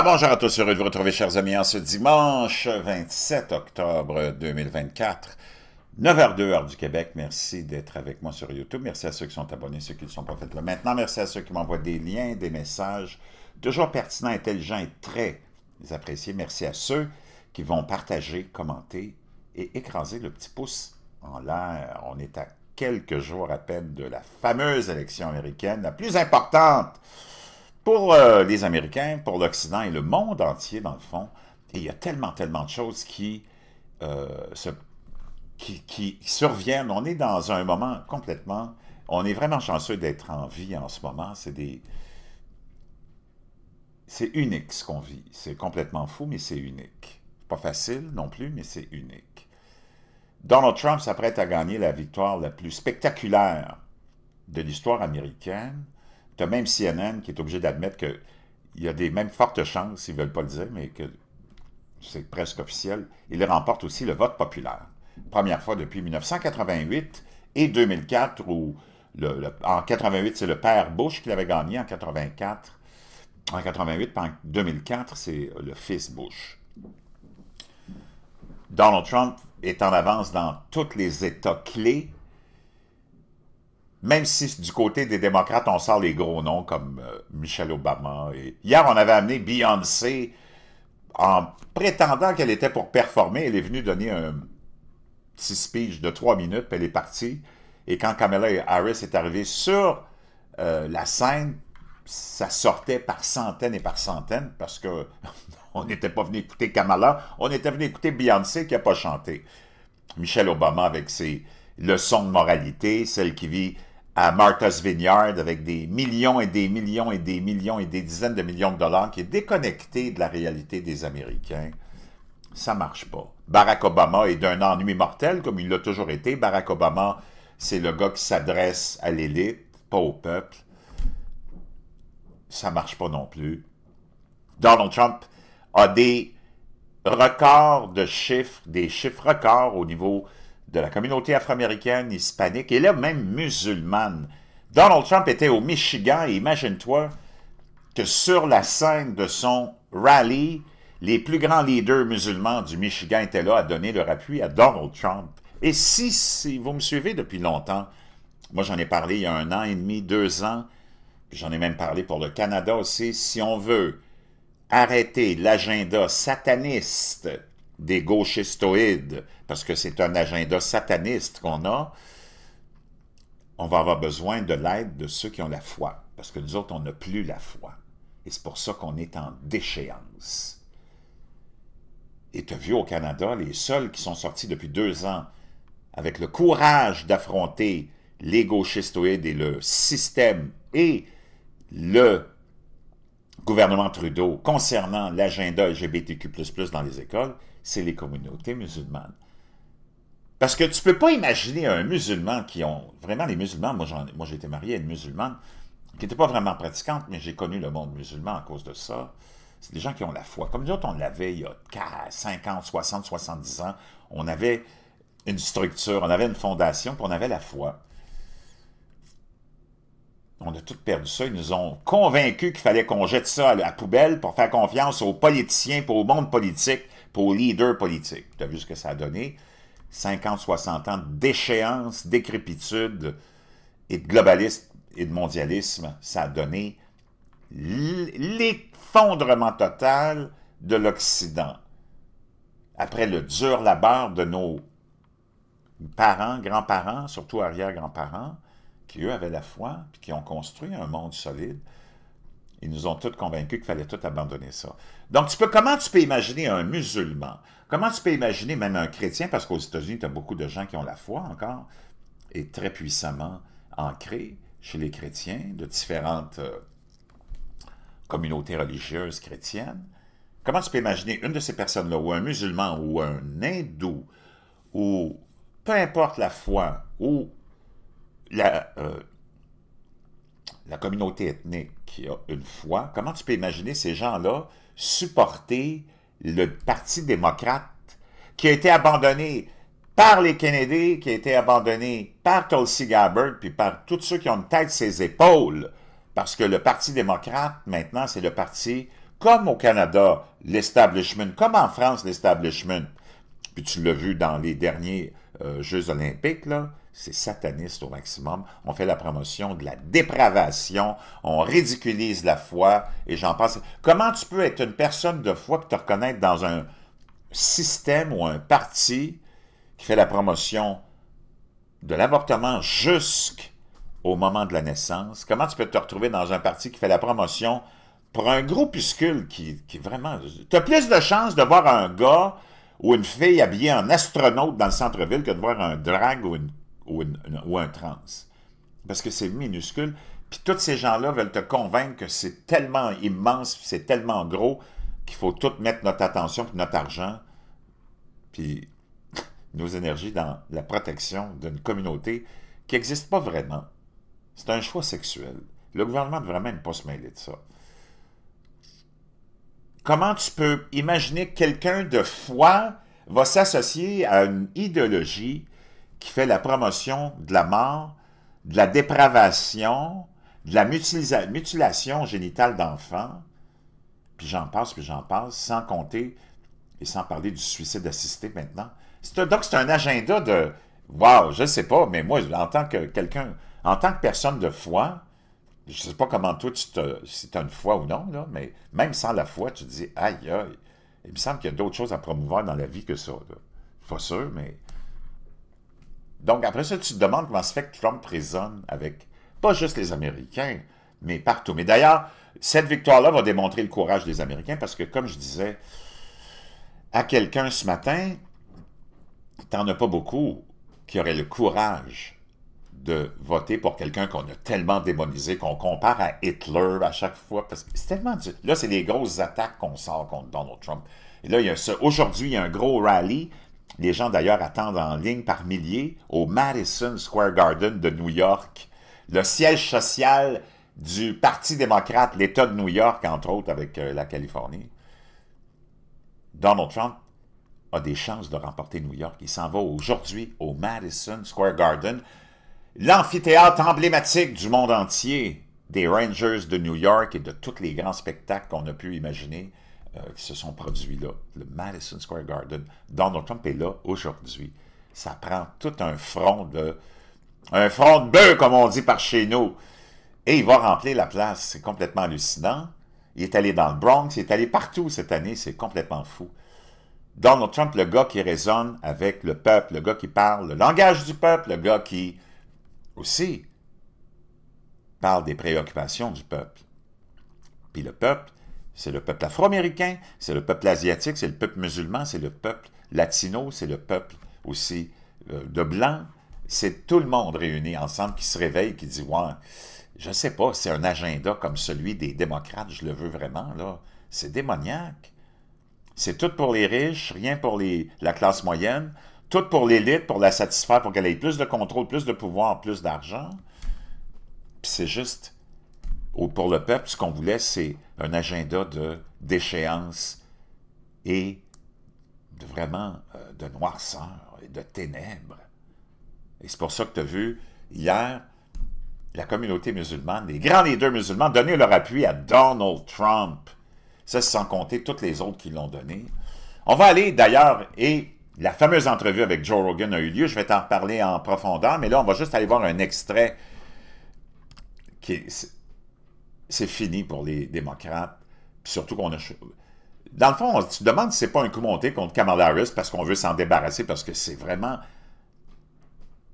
Ah, bonjour à tous, heureux de vous retrouver, chers amis, en ce dimanche 27 octobre 2024, 9h02 heure du Québec. Merci d'être avec moi sur YouTube. Merci à ceux qui sont abonnés, ceux qui ne sont pas faits là maintenant. Merci à ceux qui m'envoient des liens, des messages, toujours pertinents, intelligents et très appréciés. Merci à ceux qui vont partager, commenter et écraser le petit pouce en l'air. On est à quelques jours à peine de la fameuse élection américaine, la plus importante pour euh, les Américains, pour l'Occident et le monde entier, dans le fond, il y a tellement, tellement de choses euh, qui, qui, surviennent. On est dans un moment complètement... On est vraiment chanceux d'être en vie en ce moment. C'est des... C'est unique ce qu'on vit. C'est complètement fou, mais c'est unique. Pas facile non plus, mais c'est unique. Donald Trump s'apprête à gagner la victoire la plus spectaculaire de l'histoire américaine même CNN qui est obligé d'admettre qu'il y a des mêmes fortes chances, ils ne veulent pas le dire, mais que c'est presque officiel, il remporte aussi le vote populaire. Première fois depuis 1988 et 2004, où en 88, c'est le père Bush qui l'avait gagné, en 84, en 88, en 2004, c'est le fils Bush. Donald Trump est en avance dans tous les États clés même si du côté des démocrates, on sort les gros noms comme Michel euh, Michelle Obama. Et... Hier, on avait amené Beyoncé en prétendant qu'elle était pour performer. Elle est venue donner un petit speech de trois minutes, puis elle est partie. Et quand Kamala Harris est arrivée sur euh, la scène, ça sortait par centaines et par centaines parce que on n'était pas venu écouter Kamala, on était venu écouter Beyoncé qui n'a pas chanté. Michelle Obama avec ses leçons de moralité, celle qui vit à Martha's Vineyard avec des millions et des millions et des millions et des dizaines de millions de dollars qui est déconnecté de la réalité des Américains. Ça marche pas. Barack Obama est d'un ennui mortel comme il l'a toujours été. Barack Obama, c'est le gars qui s'adresse à l'élite, pas au peuple. Ça marche pas non plus. Donald Trump a des records de chiffres, des chiffres records au niveau de la communauté afro-américaine, hispanique, et là, même musulmane. Donald Trump était au Michigan, et imagine-toi que sur la scène de son rallye, les plus grands leaders musulmans du Michigan étaient là à donner leur appui à Donald Trump. Et si, si vous me suivez depuis longtemps, moi j'en ai parlé il y a un an et demi, deux ans, j'en ai même parlé pour le Canada aussi, si on veut arrêter l'agenda sataniste des gauchistoïdes, parce que c'est un agenda sataniste qu'on a, on va avoir besoin de l'aide de ceux qui ont la foi, parce que nous autres, on n'a plus la foi. Et c'est pour ça qu'on est en déchéance. Et tu as vu au Canada, les seuls qui sont sortis depuis deux ans avec le courage d'affronter les gauchistoïdes et le système et le gouvernement Trudeau concernant l'agenda LGBTQ++ dans les écoles, c'est les communautés musulmanes. Parce que tu ne peux pas imaginer un musulman qui ont... Vraiment, les musulmans, moi j'ai été marié à une musulmane qui n'était pas vraiment pratiquante, mais j'ai connu le monde musulman à cause de ça. C'est des gens qui ont la foi. Comme nous autres, on l'avait il y a 50, 60, 70 ans. On avait une structure, on avait une fondation, puis on avait la foi. On a tout perdu ça. Ils nous ont convaincus qu'il fallait qu'on jette ça à la poubelle pour faire confiance aux politiciens, pour au monde politique pour leader politique. Tu as vu ce que ça a donné? 50-60 ans d'échéance, décrépitude et de globalisme et de mondialisme, ça a donné l'effondrement total de l'Occident. Après le dur labeur de nos parents, grands-parents, surtout arrière-grands-parents, qui eux avaient la foi, puis qui ont construit un monde solide, ils nous ont tous convaincus qu'il fallait tout abandonner ça. Donc, tu peux, comment tu peux imaginer un musulman? Comment tu peux imaginer même un chrétien? Parce qu'aux États-Unis, tu as beaucoup de gens qui ont la foi encore et très puissamment ancrée chez les chrétiens de différentes euh, communautés religieuses chrétiennes. Comment tu peux imaginer une de ces personnes-là, ou un musulman, ou un hindou, ou peu importe la foi, ou la, euh, la communauté ethnique qui a une fois, comment tu peux imaginer ces gens-là supporter le Parti démocrate qui a été abandonné par les Kennedy, qui a été abandonné par Tulsi Gabbard, puis par tous ceux qui ont une tête ses épaules, parce que le Parti démocrate, maintenant, c'est le parti, comme au Canada, l'establishment, comme en France, l'establishment. Puis tu l'as vu dans les derniers euh, Jeux olympiques, là, c'est sataniste au maximum. On fait la promotion de la dépravation, on ridiculise la foi, et j'en pense... Comment tu peux être une personne de foi et te reconnaître dans un système ou un parti qui fait la promotion de l'avortement jusqu'au moment de la naissance? Comment tu peux te retrouver dans un parti qui fait la promotion pour un groupuscule qui, qui vraiment... Tu as plus de chances de voir un gars ou une fille habillée en astronaute dans le centre-ville que de voir un drague ou une ou, un trans. Parce que c'est minuscule. Puis tous ces gens-là veulent te convaincre que c'est tellement immense, c'est tellement gros qu'il faut tout mettre notre attention, notre argent, puis nos énergies dans la protection d'une communauté qui n'existe pas vraiment. C'est un choix sexuel. Le gouvernement ne devrait même pas se mêler de ça. Comment tu peux imaginer que quelqu'un de foi va s'associer à une idéologie qui fait la promotion de la mort, de la dépravation, de la mutilation génitale d'enfants, puis j'en passe, puis j'en passe, sans compter et sans parler du suicide assisté maintenant. donc, c'est un agenda de Waouh, je ne sais pas, mais moi, en tant que quelqu'un, en tant que personne de foi, je ne sais pas comment toi, tu te, si tu as une foi ou non, mais même sans la foi, tu te dis Aïe, aïe, il me semble qu'il y a d'autres choses à promouvoir dans la vie que ça. Là. Pas sûr, mais donc après ça, tu te demandes comment se fait que Trump résonne avec pas juste les Américains, mais partout. Mais d'ailleurs, cette victoire-là va démontrer le courage des Américains parce que, comme je disais à quelqu'un ce matin, t'en as pas beaucoup qui auraient le courage de voter pour quelqu'un qu'on a tellement démonisé, qu'on compare à Hitler à chaque fois, parce que c'est tellement... Là, c'est les grosses attaques qu'on sort contre Donald Trump. Et là, il y a aujourd'hui, il y a un gros rallye les gens d'ailleurs attendent en ligne par milliers au Madison Square Garden de New York, le siège social du Parti démocrate, l'État de New York, entre autres, avec euh, la Californie. Donald Trump a des chances de remporter New York. Il s'en va aujourd'hui au Madison Square Garden, l'amphithéâtre emblématique du monde entier des Rangers de New York et de tous les grands spectacles qu'on a pu imaginer. Euh, qui se sont produits là, le Madison Square Garden. Donald Trump est là aujourd'hui. Ça prend tout un front de... Un front de bœuf, comme on dit par chez nous. Et il va remplir la place. C'est complètement hallucinant. Il est allé dans le Bronx, il est allé partout cette année. C'est complètement fou. Donald Trump, le gars qui résonne avec le peuple, le gars qui parle le langage du peuple, le gars qui aussi parle des préoccupations du peuple. Puis le peuple, c'est le peuple afro-américain, c'est le peuple asiatique, c'est le peuple musulman, c'est le peuple latino, c'est le peuple aussi euh, de blanc. C'est tout le monde réuni ensemble qui se réveille, qui dit Ouais, je sais pas, c'est un agenda comme celui des démocrates, je le veux vraiment, là. C'est démoniaque. C'est tout pour les riches, rien pour les, la classe moyenne, tout pour l'élite, pour la satisfaire, pour qu'elle ait plus de contrôle, plus de pouvoir, plus d'argent. Puis c'est juste pour le peuple, ce qu'on voulait, c'est un agenda de déchéance et vraiment euh, de noirceur et de ténèbres. Et c'est pour ça que tu as vu hier la communauté musulmane, les grands leaders musulmans, donner leur appui à Donald Trump. Ça, sans compter toutes les autres qui l'ont donné. On va aller d'ailleurs, et la fameuse entrevue avec Joe Rogan a eu lieu, je vais t'en parler en profondeur, mais là, on va juste aller voir un extrait qui est c'est fini pour les démocrates. surtout qu'on a... Dans le fond, on, tu te demandes si c'est pas un coup monté contre Kamala Harris parce qu'on veut s'en débarrasser, parce que c'est vraiment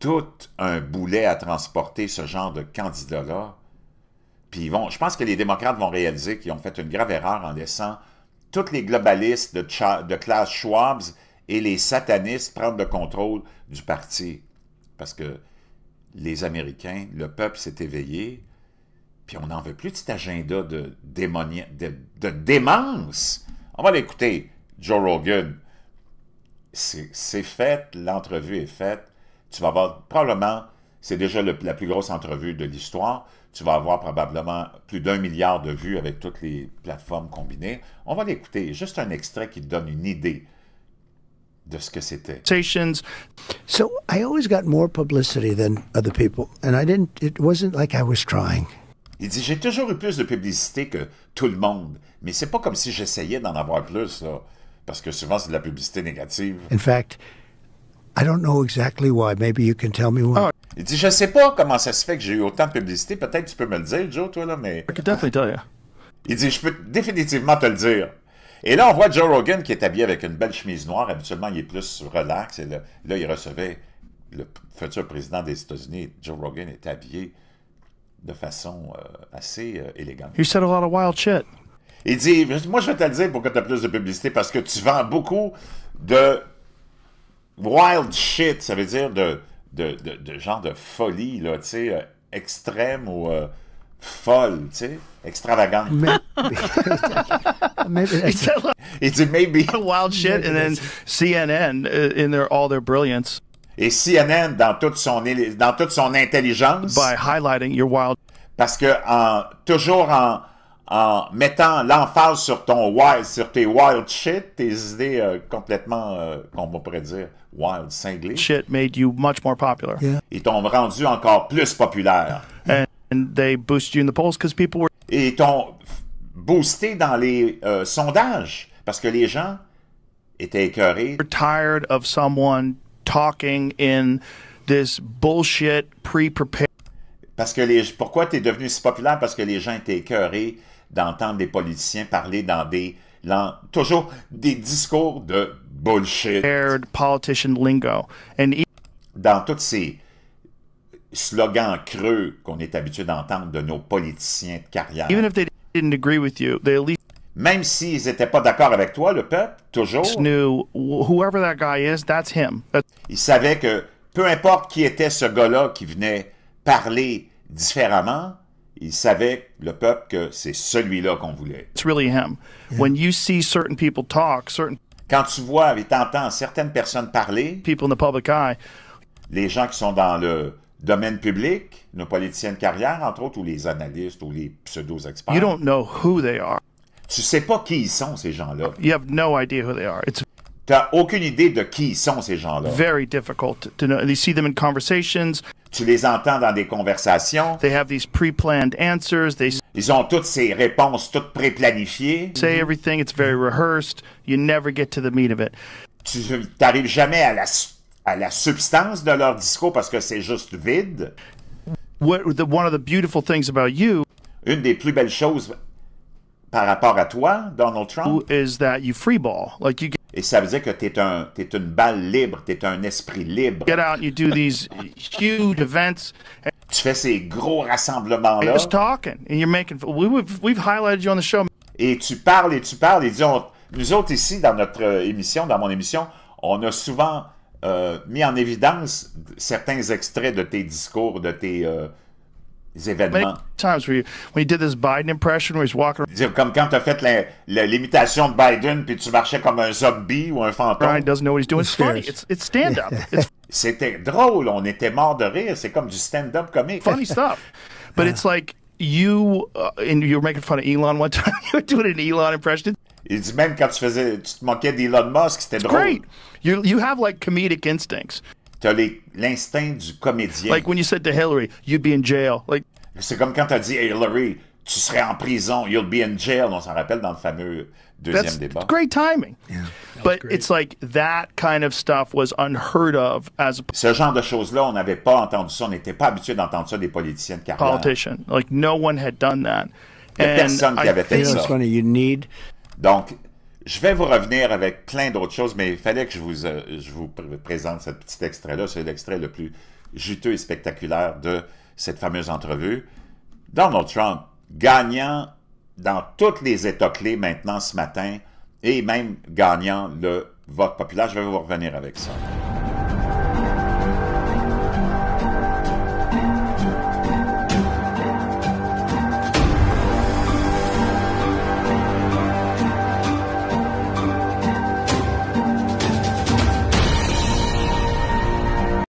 tout un boulet à transporter, ce genre de candidat-là. Puis je pense que les démocrates vont réaliser qu'ils ont fait une grave erreur en laissant tous les globalistes de, de classe Schwab et les satanistes prendre le contrôle du parti. Parce que les Américains, le peuple s'est éveillé, puis on n'en veut plus de cet agenda de, démonie, de, démence. On va l'écouter, Joe Rogan. C'est fait, l'entrevue est faite. Tu vas avoir probablement, c'est déjà la plus grosse entrevue de l'histoire. Tu vas avoir probablement plus d'un milliard de vues avec toutes les plateformes combinées. On va l'écouter. Juste un extrait qui te donne une idée de ce que c'était. So I always got more publicity than other people, and I didn't. It wasn't like I was trying. Il dit, j'ai toujours eu plus de publicité que tout le monde, mais c'est pas comme si j'essayais d'en avoir plus, là, parce que souvent c'est de la publicité négative. In fact, I don't know exactly why. Maybe you can tell me why. Ah. il dit, je sais pas comment ça se fait que j'ai eu autant de publicité. Peut-être tu peux me le dire, Joe, toi, là, mais... I can definitely tell you. Il dit, je peux définitivement te le dire. Et là, on voit Joe Rogan qui est habillé avec une belle chemise noire. Habituellement, il est plus relax. Et là il recevait le futur président des États-Unis. Joe Rogan est habillé de façon euh, assez euh, élégante. You said a lot of wild shit. Il dit, moi je vais te le dire pour que tu aies plus de publicité, parce que tu vends beaucoup de wild shit, ça veut dire de, de, de, de genre de folie, là, tu sais, euh, extrême ou folle, tu sais, extravagante. Il dit, maybe. Wild shit, and then CNN, uh, in their, all their brilliance. Et CNN, dans toute son, dans toute son intelligence, parce que en, toujours en, en mettant l'emphase sur ton wild, sur tes wild shit, tes idées euh, complètement, euh, on pourrait dire, wild, cinglées. Ils t'ont rendu encore plus populaire. Et ils t'ont boosté dans les euh, sondages parce que les gens étaient écœurés. of someone talking in this bullshit pre-prepared. Parce que les, pourquoi tu es devenu si populaire? Parce que les gens étaient écœurés d'entendre des politiciens parler dans des langues toujours des discours de bullshit. Politician lingo. E- dans tous ces slogans creux qu'on est habitué d'entendre de nos politiciens de carrière. Even if they didn't agree with you, they même s'ils n'étaient pas d'accord avec toi, le peuple, toujours. Ils savaient que peu importe qui était ce gars-là qui venait parler différemment, ils savaient, le peuple, que c'est celui-là qu'on voulait. Quand tu vois et t'entends certaines personnes parler, eye, les gens qui sont dans le domaine public, nos politiciens de carrière, entre autres, ou les analystes ou les pseudo-experts, tu sais pas qui ils sont, ces gens-là. You have no idea who they are. It's T'as aucune idée de qui ils sont, ces gens-là. very difficult to know. You see them in conversations. Tu les entends dans des conversations. They have these pre-planned answers. They Ils ont toutes ces réponses toutes pré-planifiées. say everything. It's very rehearsed. You never get to the meat of it. Tu n'arrives jamais à la, à la substance de leur discours parce que c'est juste vide. What the, one of the beautiful things about you Une des plus belles choses par rapport à toi, Donald Trump. Et ça veut dire que tu un, es une balle libre, tu es un esprit libre. Get out, you do these huge events. Tu fais ces gros rassemblements là. making. Et tu parles et tu parles et nous autres ici dans notre euh, émission, dans mon émission, on a souvent euh, mis en évidence certains extraits de tes discours, de tes euh, événements. Comme quand tu as fait l'imitation de Biden, puis tu marchais comme un zombie ou un fantôme. C'était drôle, on était mort de rire, c'est comme du stand-up comique. Funny stuff. But it's like you uh, and you were making fun of Elon one time. you were doing an Elon impression. Il dit même quand tu faisais, tu te moquais d'Elon Musk, c'était drôle. Great. You you have like comedic instincts. Tu as l'instinct du comédien. C'est comme quand tu as dit Hillary, tu serais en prison, you'll be in jail. On s'en rappelle dans le fameux deuxième débat. Great timing. But it's like that kind of stuff was unheard of as. Ce genre de choses-là, on n'avait pas entendu ça. On n'était pas habitué d'entendre ça des politiciens de carrière. Politician, like no one had done that. And personne qui avait fait ça. Donc, je vais vous revenir avec plein d'autres choses, mais il fallait que je vous, euh, présente ce petit extrait-là. C'est l'extrait le plus juteux et spectaculaire de cette fameuse entrevue. Donald Trump, gagnant dans toutes les états clés maintenant ce matin, et même gagnant le vote populaire. Je vais vous revenir avec ça.